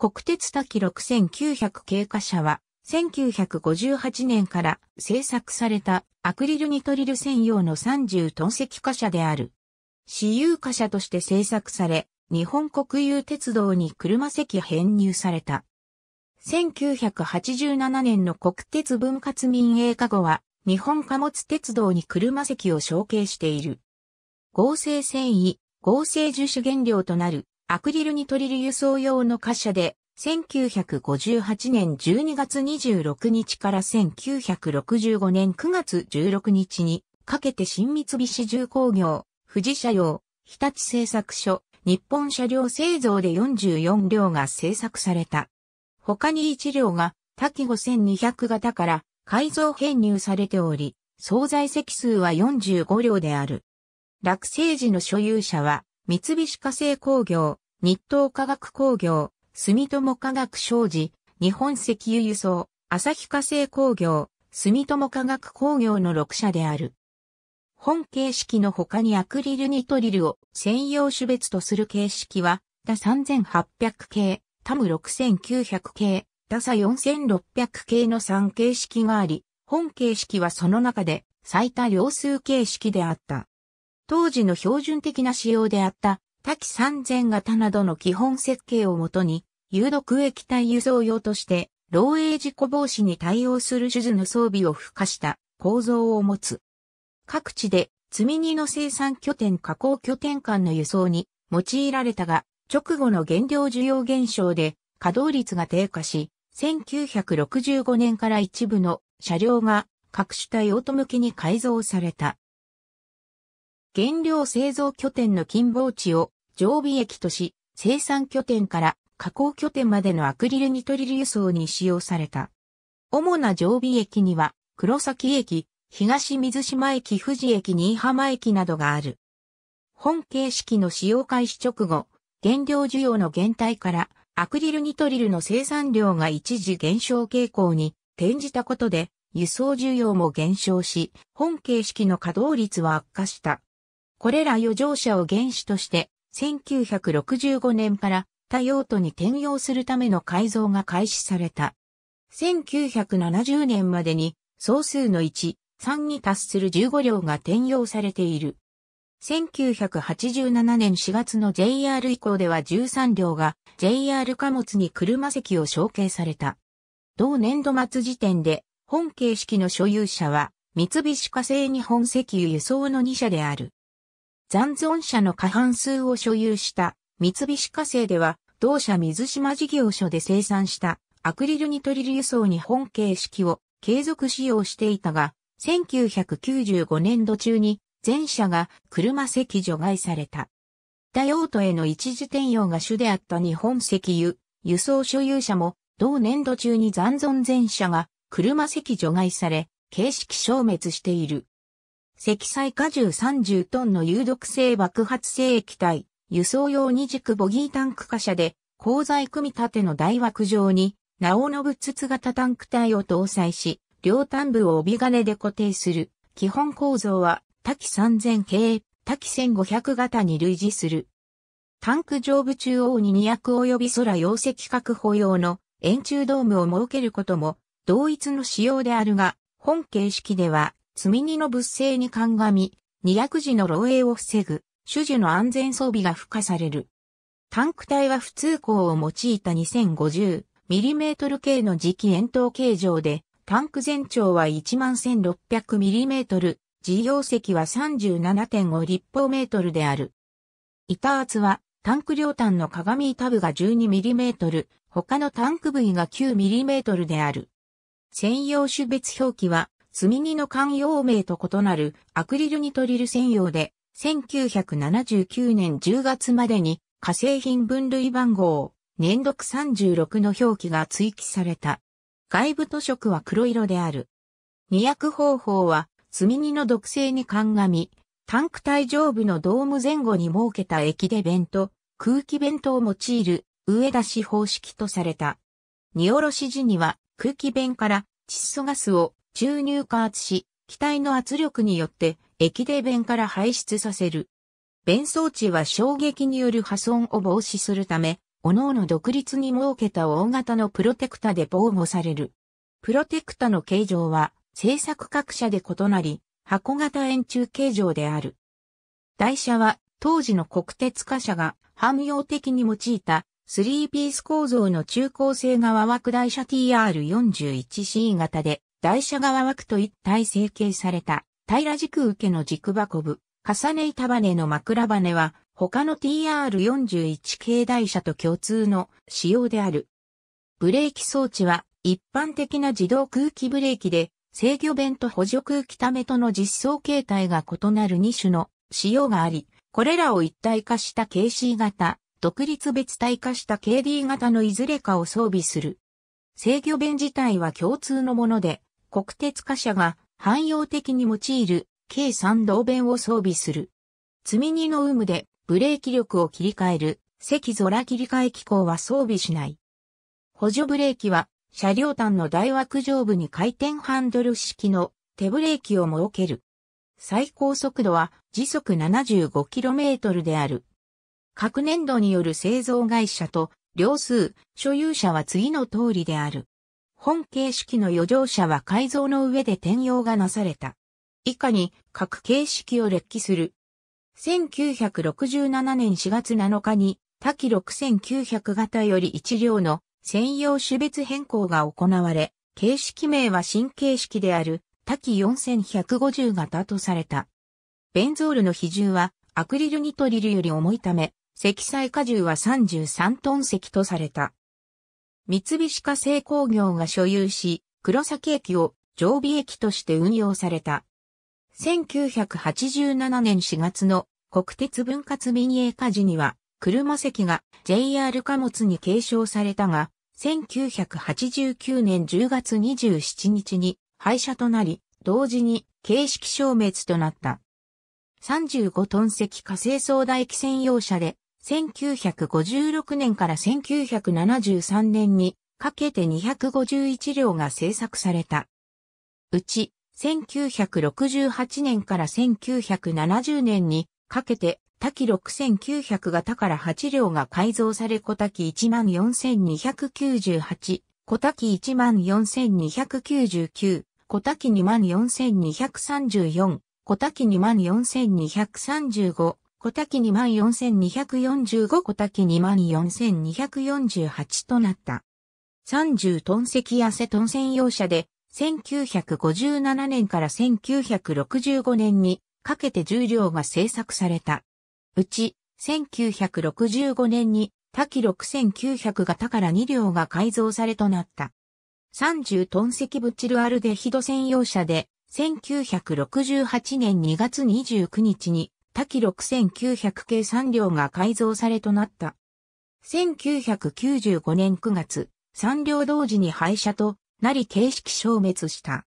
国鉄多6900経過車は、1958年から製作されたアクリルニトリル専用の30トン積貨車である。私有貨車として製作され、日本国有鉄道に車席編入された。1987年の国鉄分割民営化後は、日本貨物鉄道に車席を承継している。合成繊維、合成樹脂原料となるアクリルニトリル輸送用の貨車で、1958年12月26日から1965年9月16日にかけて新三菱重工業、富士車用、日立製作所、日本車両製造で44両が製作された。他に1両が多機5200型から改造編入されており、総在席数は45両である。落成時の所有者は三菱化成工業、日東化学工業、住友化学商事、日本石油輸送、旭化成工業、住友化学工業の6社である。本形式の他にアクリルニトリルを専用種別とする形式は、ダ3800系、タム6900系、ダサ4600系の3形式があり、本形式はその中で最多量数形式であった。当時の標準的な仕様であった多機3000型などの基本設計をもとに、有毒液体輸送用として、漏洩事故防止に対応する手術の装備を付加した構造を持つ。各地で積み荷の生産拠点加工拠点間の輸送に用いられたが、直後の原料需要減少で稼働率が低下し、1965年から一部の車両が各種体オート向きに改造された。原料製造拠点の近傍地を常備駅とし、生産拠点から加工拠点までのアクリルニトリル輸送に使用された。主な常備駅には、黒崎駅、東水島駅、富士駅、新居浜駅などがある。本形式の使用開始直後、原料需要の減退からアクリルニトリルの生産量が一時減少傾向に転じたことで、輸送需要も減少し、本形式の稼働率は悪化した。これら余剰者を原子として、1965年から他用途に転用するための改造が開始された。1970年までに総数の1、3に達する15両が転用されている。1987年4月の JR 以降では13両が JR 貨物に車席を承継された。同年度末時点で本形式の所有者は三菱化成日本石油輸送の2社である。残存者の過半数を所有した三菱火星では、同社水島事業所で生産したアクリルニトリル輸送に本形式を継続使用していたが、1995年度中に全社が車席除外された。他用途への一時転用が主であった日本石油、輸送所有者も同年度中に残存全社が車席除外され、形式消滅している。積載荷重30トンの有毒性爆発性液体、輸送用二軸ボギータンク貨車で、鋼材組み立ての大枠上に、なおのツ筒型タンク体を搭載し、両端部を帯金で固定する。基本構造は、多機3000系、多機1500型に類似する。タンク上部中央に2 0及び空容積確保用の円柱ドームを設けることも、同一の仕様であるが、本形式では積荷の物性に鑑み、二役時の漏洩を防ぐ、種樹の安全装備が付加される。タンク体は普通鋼を用いた 2050mm 系の磁気円筒形状で、タンク全長は 11600mm、事業席は37.5立方メートルである。板厚は、タンク両端の鏡板部が 12mm、他のタンク部位が 9mm である。専用種別表記は、積荷の慣用名と異なるアクリルニトリル専用で、1979年10月までに、化成品分類番号、年読36の表記が追記された。外部塗色は黒色である。二役方法は、積荷の毒性に鑑み、タンク体上部のドーム前後に設けた液で弁と空気弁当を用いる上出し方式とされた。荷下ろし時には空気弁から窒素ガスを注入加圧し、機体の圧力によって液で弁から排出させる。弁装置は衝撃による破損を防止するため、各々独立に設けた大型のプロテクタで防護される。プロテクタの形状は製作各社で異なり、箱型円柱形状である。台車は当時の国鉄貨車が汎用的に用いた3ピース構造の中高性側枠台車 TR41C 型で台車側枠と一体成形された、平軸受けの軸箱部、重ね板バネの枕バネは、他の TR41 系台車と共通の仕様である。ブレーキ装置は、一般的な自動空気ブレーキで、制御弁と補助空気ためとの実装形態が異なる2種の仕様があり、これらを一体化した KC 型、独立別体化した KD 型のいずれかを装備する。制御弁自体は共通のもので、国鉄貨車が汎用的に用いる計3道弁を装備する。積み荷の有無でブレーキ力を切り替える赤空切り替え機構は装備しない。補助ブレーキは車両端の大枠上部に回転ハンドル式の手ブレーキを設ける。最高速度は時速 75km である。各年度による製造会社と両数所有者は次の通りである。本形式の余剰者は改造の上で転用がなされた。以下に各形式を列記する。1967年4月7日に、多岐6900型より1両の専用種別変更が行われ、形式名は新形式である多岐4150型とされた。ベンゾールの比重はアクリルニトリルより重いため、積載荷重は33トン積とされた。三菱化成工業が所有し、黒崎駅を常備駅として運用された。1987年4月の国鉄分割民営化時には、車席が JR 貨物に継承されたが、1989年10月27日に廃車となり、同時に形式消滅となった。35トン席火星総大駅専用車で1956年から1973年にかけて251両が製作された。うち、1968年から1970年にかけて、多機6900型から8両が改造され、小滝14298、小滝14299、小滝24234、小滝24235、小滝24245小滝24248となった。30トン石痩せトン専用車で、1957年から1965年にかけて重量が製作された。うち、1965年に滝6900型から2両が改造されとなった。30トン石ブチルアルデヒド専用車で、1968年2月29日に多機6900系3両が改造されとなった。1995年9月、3両同時に廃車となり形式消滅した。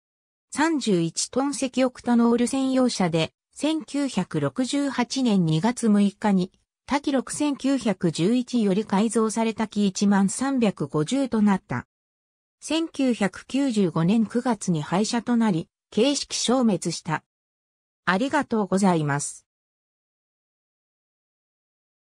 31トン石オクタノール専用車で、1968年2月6日に、多機6911より改造された機1350となった。1995年9月に廃車となり、形式消滅した。ありがとうございます。